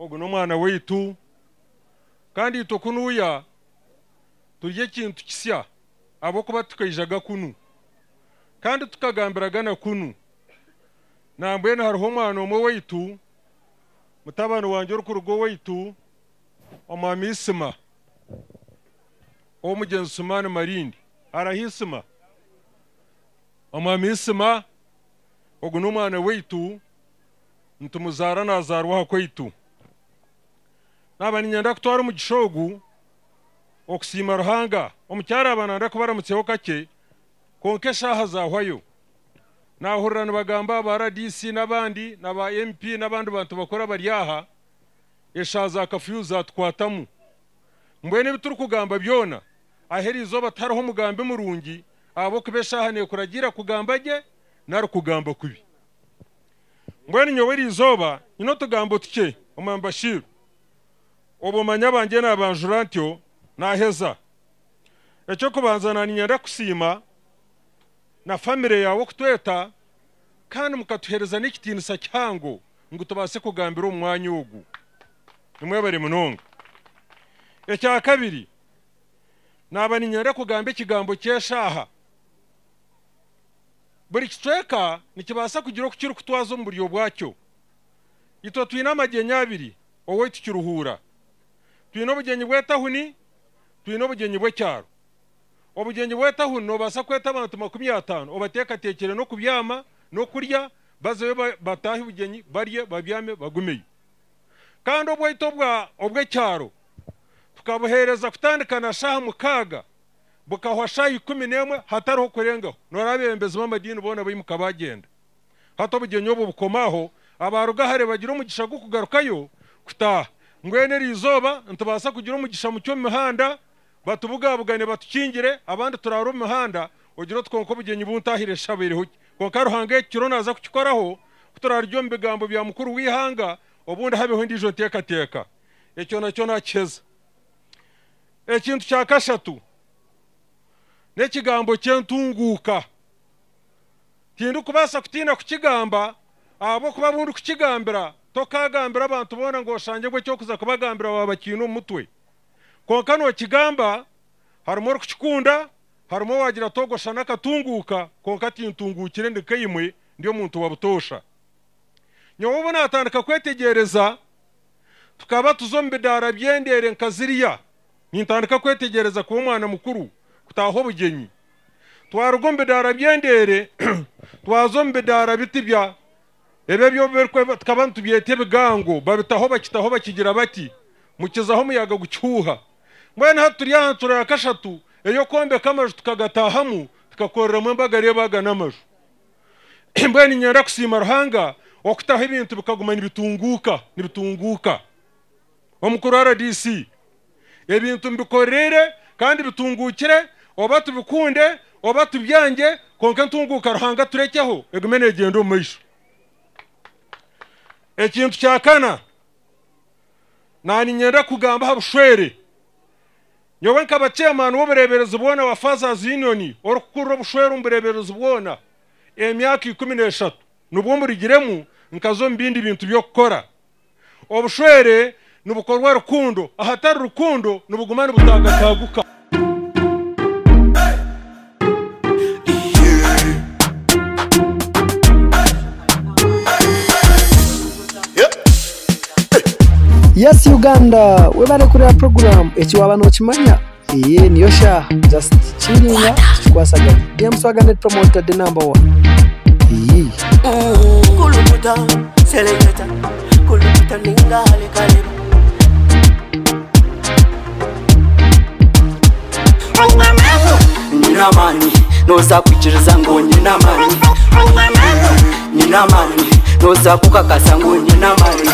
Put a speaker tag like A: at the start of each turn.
A: ubwo ni umwana witu kandi yito kunuya turye kintu kisya abo kuba tukayijaga kunu kandi tukagambiraga na kunu na hariho umwana umwe witu mutabani wanjye uri ku rugo witu omamisima uwo mugenzi sumani marindi arahisima omamisima ugu n'umwana witu ntumuzara nazarwa hakwaitu nabaninya ndakutwara omu gishogu okusiima ruhanga omukyara abana ndakubaramutseho kake konka eshaaha zaahwayo nahurira nibagamba aba rdc n'abandi n'aba mp n'abandi bantu bakora bari aha eshaaha za kafuyu zatukwatamu mbwene ebiturikugamba byona aheri izooba tihariho omugambi murungi ahabw'okuba eshaaha kuragira kugamba gye narikugamba kubi mbwene nyowe eri izooba nyine otugambo tuke omwambashiru obumanya banje nabanjura ntyo naheza ekyokubanza naninyenda kusiima na famire yawe okutweta kandi mukatuhereza n'ekitiinisa kihango ngu tubase kugambira omu mwanya ogu bari munonga ekya kabiri naaba ninyenda kugamba ekigambo kyeshaaha buri kicweka nikibaasa kugira oku kirikutwaza omu buryo bwakyo itwe twine amagyenya abiri owaitu kiruhuura twine obugenyi bw'etahuni twine obugenyi bw'ekyaro obugenyi bw'etahuni noobaasa kweta abantu makumi ataano obateekateekire n'okubyama n'okurya bazeyo bataahe obugenyi barye babyame bagumeyo kandi obwaito obw'ekyaro tukabuhereza kutandikana shaha mukaaga bukahwa shaaha ikumi n'emwe hatariho kurengaho noora abeembezi b'amadiini boona baimuka bagenda hati obugenyi obwo bukomaho abaruga hare bagira omugisha gw'okugarukayo kutaha ngwene izuba ntitubasha kugira umugisha mu cy'umuhanda batubugabugane batukingire abandi turara umuhanda ugire twonko bugenyi buntahire shabiri huke konka ruhange kiro naza kukikoraho kuturara ibyo bigambo bya mukuru w'ihanga ubundi habeho indi jo tekateka icyo nacyo nakeza ekintu kya kashatu n'ekigambo kyentunguuka tindi kubasa kutina kukigamba abo kuba bundi kukigambira tokagambira abantu ubona ngo shange cyo kuza kubagambira babakina umutwe konka no kigamba harimo kukikunda harimo wagira togosha n'akatunguka konka atintungukire ndikayimwe ndiyo muntu wabutosha nyowe ubu natandika kwetegereza tukaba tuzombe tuzombidara byendere nkaziriya nintandika kwetegereza kuba umwana mukuru kutaho bugenyi twarugombe dara byendere twazombidara bya rero tukaba ntitubwiyete bwangu babitaho bakitaho bakigira bati mukizaho umuyaga gucyuha mwene hano turi hano turaraka eshatu iyo kombe k'amaju tukagatahamo tukakoreramo imbaga ariyo bagana amaju mbwene inyera gusima ruhanga wakutaho ibintu bikaguma ntibitunguka ntibitunguka umukuru wa rdc ibintu mbikorere kandi bitungukire oba tubikunde oba tubyange konka ntunguka ruhanga turekeho egumene genda umuhisho ekintu kyakana nani nyenda kugamba habushwere bushwere nyowe nka bakyemani w'obureeberezi bwona wa fathers union orikukurra obushwere omu bureeberezi bwona emyaka ikumi n'eshatu nibwo mburigiremu nkaza omu bindi bintu by'okukora obushwere nibukorwa rukundo ahatari rukundo nibuguma nibutagataguka yes uganda webale kurera programu ekiwaba nokimanya ye niyo sha just kirinya kikwasagana emuswaga net promoter the number one kulukuta selegeta kulukuta ningalekalema ninamani noza kwikiriza ngu ninamani ninamani noza kukakasa ngu ninamani